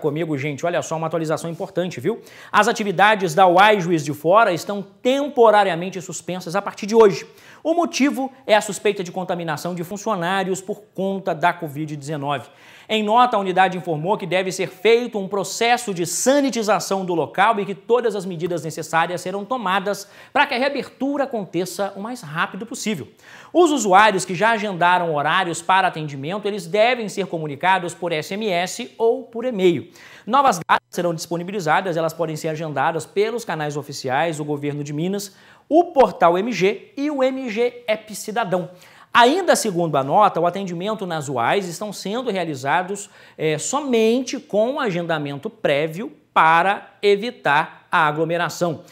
comigo, gente. Olha só, uma atualização importante, viu? As atividades da UAI Juiz de Fora estão temporariamente suspensas a partir de hoje. O motivo é a suspeita de contaminação de funcionários por conta da Covid-19. Em nota, a unidade informou que deve ser feito um processo de sanitização do local e que todas as medidas necessárias serão tomadas para que a reabertura aconteça o mais rápido possível. Os usuários que já agendaram horários para atendimento, eles devem ser comunicados por SMS ou por e-mail. Novas datas serão disponibilizadas, elas podem ser agendadas pelos canais oficiais do governo de Minas, o portal MG e o MG App Cidadão. Ainda segundo a nota, o atendimento nas UAIs estão sendo realizados é, somente com agendamento prévio para evitar a aglomeração.